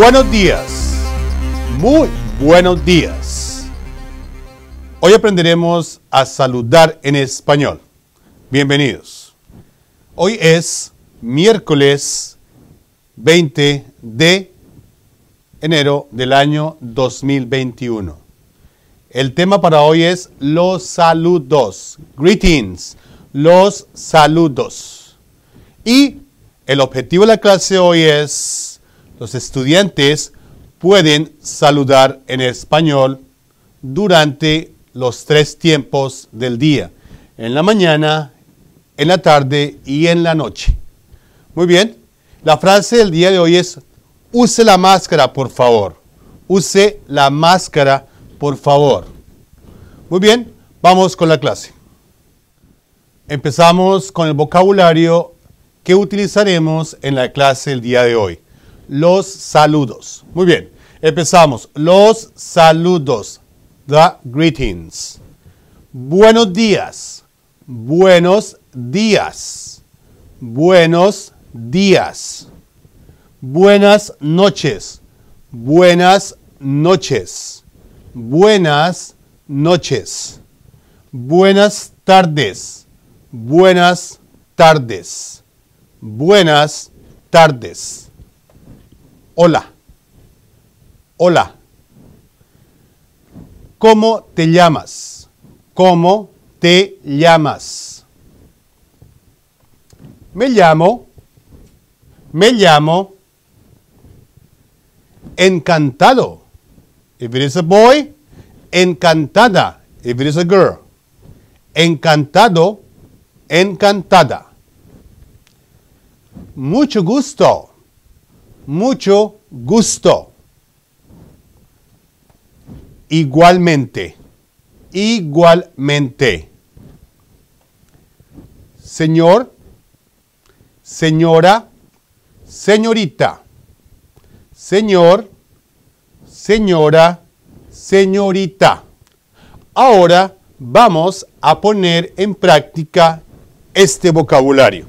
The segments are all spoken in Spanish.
Buenos días, muy buenos días. Hoy aprenderemos a saludar en español. Bienvenidos. Hoy es miércoles 20 de enero del año 2021. El tema para hoy es los saludos, greetings, los saludos. Y el objetivo de la clase hoy es los estudiantes pueden saludar en español durante los tres tiempos del día, en la mañana, en la tarde y en la noche. Muy bien, la frase del día de hoy es, use la máscara, por favor. Use la máscara, por favor. Muy bien, vamos con la clase. Empezamos con el vocabulario que utilizaremos en la clase el día de hoy los saludos. Muy bien, empezamos. Los saludos. The greetings. Buenos días. Buenos días. Buenos días. Buenas noches. Buenas noches. Buenas noches. Buenas tardes. Buenas tardes. Buenas tardes hola. Hola. ¿Cómo te llamas? ¿Cómo te llamas? Me llamo, me llamo, encantado. If it is a boy, encantada. If it is a girl, encantado, encantada. Mucho gusto mucho gusto. Igualmente, igualmente. Señor, señora, señorita. Señor, señora, señorita. Ahora vamos a poner en práctica este vocabulario.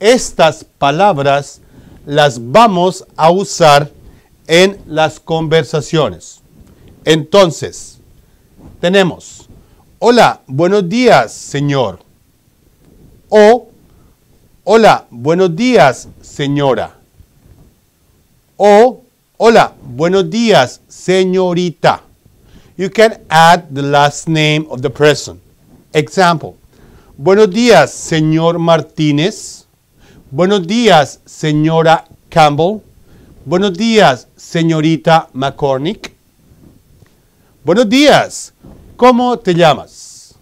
Estas palabras las vamos a usar en las conversaciones. Entonces, tenemos, hola, buenos días, señor. O, hola, buenos días, señora. O, hola, buenos días, señorita. You can add the last name of the person. Example, buenos días, señor Martínez. Buenos días, señora Campbell. Buenos días, señorita McCormick. Buenos días, ¿cómo te llamas?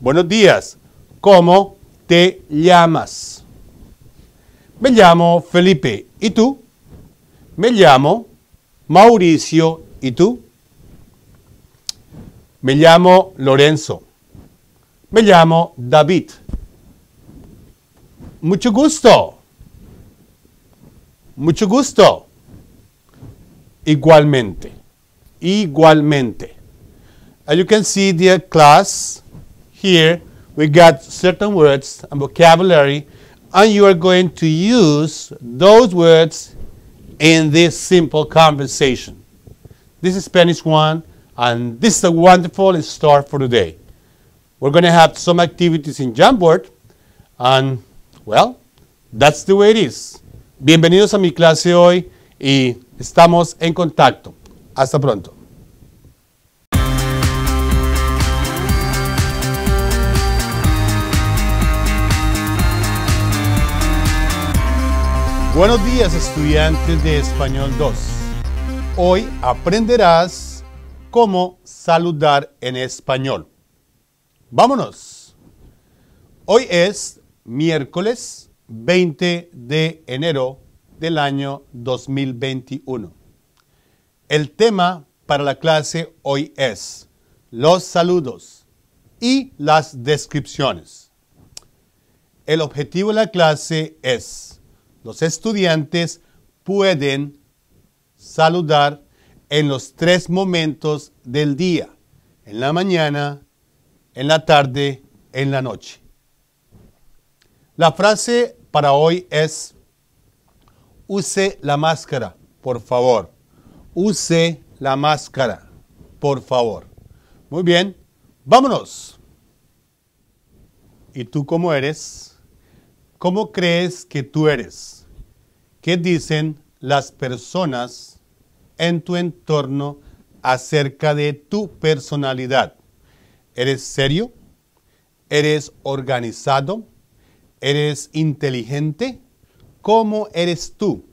Buenos días, ¿cómo te llamas? Me llamo Felipe, ¿y tú? Me llamo Mauricio, ¿y tú? Me llamo Lorenzo. Me llamo David. Mucho gusto. Mucho gusto. Igualmente. Igualmente. As you can see, dear class, here we got certain words and vocabulary, and you are going to use those words in this simple conversation. This is Spanish 1, and this is a wonderful start for today. We're going to have some activities in Jamboard, and Well, that's the way it is. Bienvenidos a mi clase hoy y estamos en contacto. Hasta pronto. Buenos días estudiantes de Español 2. Hoy aprenderás cómo saludar en español. Vámonos. Hoy es miércoles 20 de enero del año 2021. El tema para la clase hoy es los saludos y las descripciones. El objetivo de la clase es los estudiantes pueden saludar en los tres momentos del día, en la mañana, en la tarde, en la noche. La frase para hoy es, use la máscara, por favor. Use la máscara, por favor. Muy bien, vámonos. ¿Y tú cómo eres? ¿Cómo crees que tú eres? ¿Qué dicen las personas en tu entorno acerca de tu personalidad? ¿Eres serio? ¿Eres organizado? ¿Eres inteligente? ¿Cómo eres tú?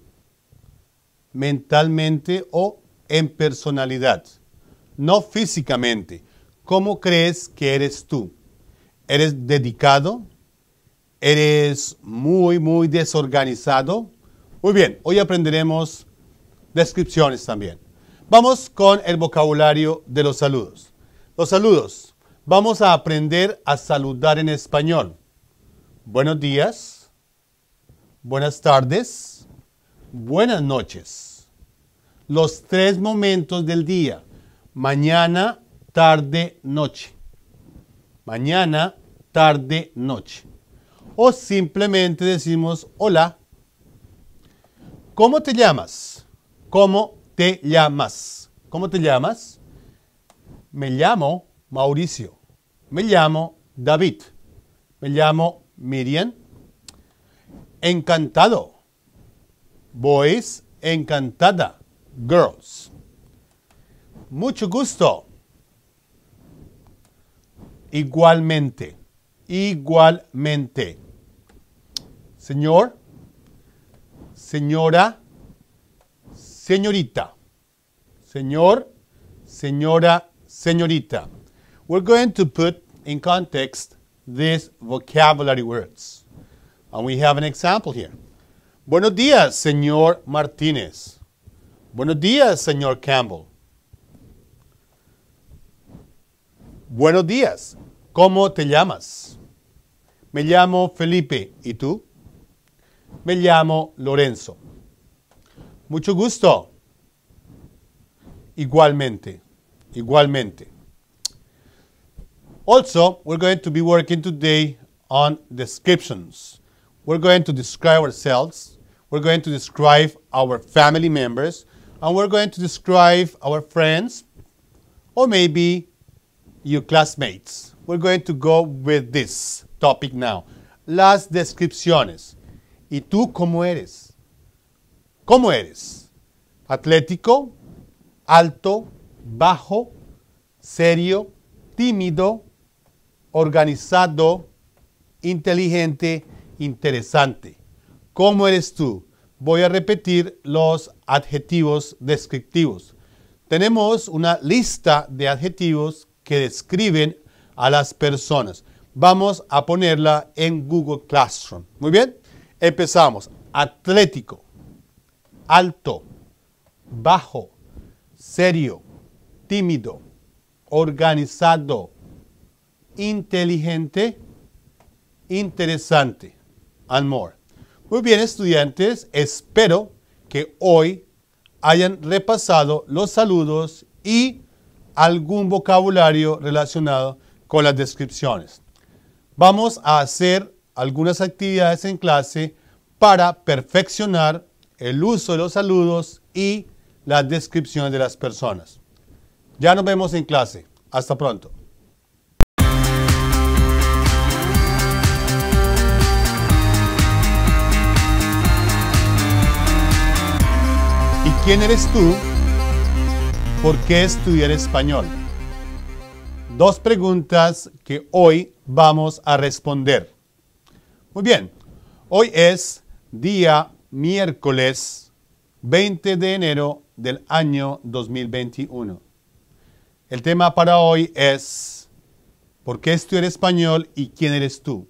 Mentalmente o en personalidad. No físicamente. ¿Cómo crees que eres tú? ¿Eres dedicado? ¿Eres muy, muy desorganizado? Muy bien, hoy aprenderemos descripciones también. Vamos con el vocabulario de los saludos. Los saludos. Vamos a aprender a saludar en español. Buenos días, buenas tardes, buenas noches. Los tres momentos del día. Mañana, tarde, noche. Mañana, tarde, noche. O simplemente decimos hola. ¿Cómo te llamas? ¿Cómo te llamas? ¿Cómo te llamas? Me llamo Mauricio. Me llamo David. Me llamo Miriam. Encantado. Boys, encantada. Girls. Mucho gusto. Igualmente. Igualmente. Señor, señora, señorita. Señor, señora, señorita. We're going to put in context these vocabulary words. And we have an example here. Buenos días, señor Martínez. Buenos días, señor Campbell. Buenos días. ¿Cómo te llamas? Me llamo Felipe. ¿Y tú? Me llamo Lorenzo. Mucho gusto. Igualmente. Igualmente. Also, we're going to be working today on descriptions. We're going to describe ourselves, we're going to describe our family members, and we're going to describe our friends or maybe your classmates. We're going to go with this topic now. Las descripciones. ¿Y tú cómo eres? ¿Cómo eres? ¿Atlético? ¿Alto? ¿Bajo? ¿Serio? ¿Tímido? organizado, inteligente, interesante. ¿Cómo eres tú? Voy a repetir los adjetivos descriptivos. Tenemos una lista de adjetivos que describen a las personas. Vamos a ponerla en Google Classroom. Muy bien, empezamos. Atlético, alto, bajo, serio, tímido, organizado, inteligente, interesante, and more. Muy bien, estudiantes, espero que hoy hayan repasado los saludos y algún vocabulario relacionado con las descripciones. Vamos a hacer algunas actividades en clase para perfeccionar el uso de los saludos y las descripciones de las personas. Ya nos vemos en clase. Hasta pronto. ¿Quién eres tú? ¿Por qué estudiar español? Dos preguntas que hoy vamos a responder. Muy bien, hoy es día miércoles 20 de enero del año 2021. El tema para hoy es ¿Por qué estudiar español y quién eres tú?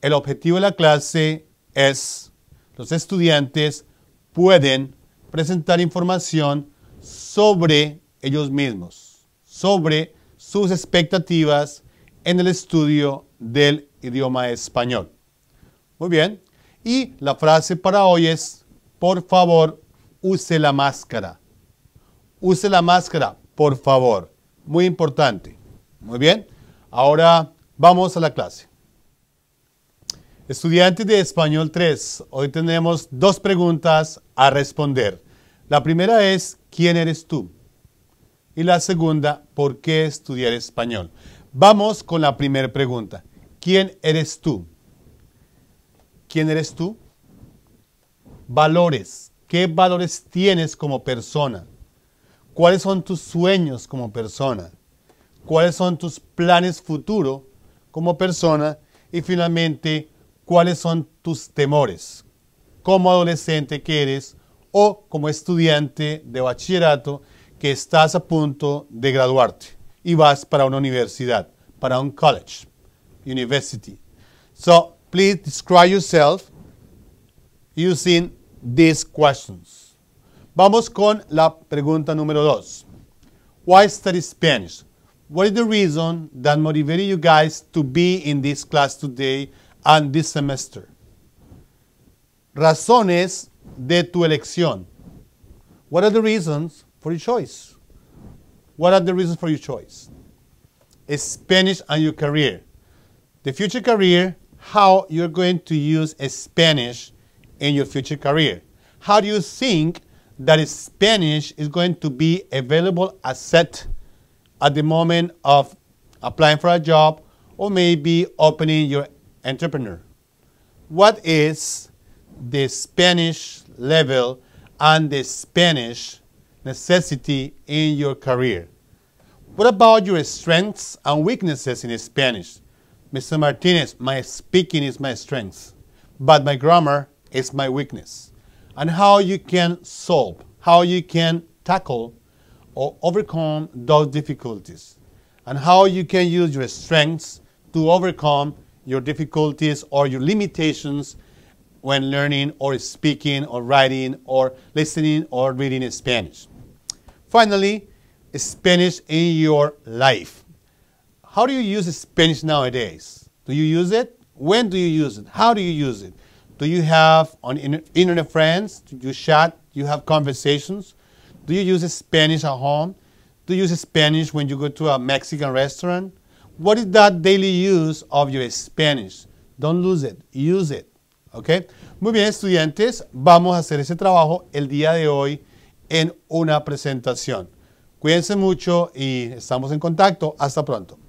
El objetivo de la clase es los estudiantes pueden presentar información sobre ellos mismos, sobre sus expectativas en el estudio del idioma español. Muy bien, y la frase para hoy es, por favor, use la máscara. Use la máscara, por favor. Muy importante. Muy bien, ahora vamos a la clase. Estudiantes de Español 3, hoy tenemos dos preguntas a responder. La primera es, ¿quién eres tú? Y la segunda, ¿por qué estudiar español? Vamos con la primera pregunta. ¿Quién eres tú? ¿Quién eres tú? Valores. ¿Qué valores tienes como persona? ¿Cuáles son tus sueños como persona? ¿Cuáles son tus planes futuro como persona? Y finalmente, ¿cuáles son tus temores? Como adolescente que eres o como estudiante de bachillerato que estás a punto de graduarte y vas para una universidad, para un college, university. So, please describe yourself using these questions. Vamos con la pregunta número dos. Why study Spanish? What is the reason that motivated you guys to be in this class today and this semester? Razones de tu elección. What are the reasons for your choice? What are the reasons for your choice? It's Spanish and your career. The future career, how you're going to use Spanish in your future career. How do you think that Spanish is going to be available asset at the moment of applying for a job or maybe opening your entrepreneur? What is the Spanish level and the Spanish necessity in your career. What about your strengths and weaknesses in Spanish? Mr. Martinez, my speaking is my strength, but my grammar is my weakness. And how you can solve, how you can tackle or overcome those difficulties, and how you can use your strengths to overcome your difficulties or your limitations when learning or speaking or writing or listening or reading Spanish. Finally, Spanish in your life. How do you use Spanish nowadays? Do you use it? When do you use it? How do you use it? Do you have on internet friends? Do you chat? Do you have conversations? Do you use Spanish at home? Do you use Spanish when you go to a Mexican restaurant? What is that daily use of your Spanish? Don't lose it. Use it. Muy bien, estudiantes, vamos a hacer ese trabajo el día de hoy en una presentación. Cuídense mucho y estamos en contacto. Hasta pronto.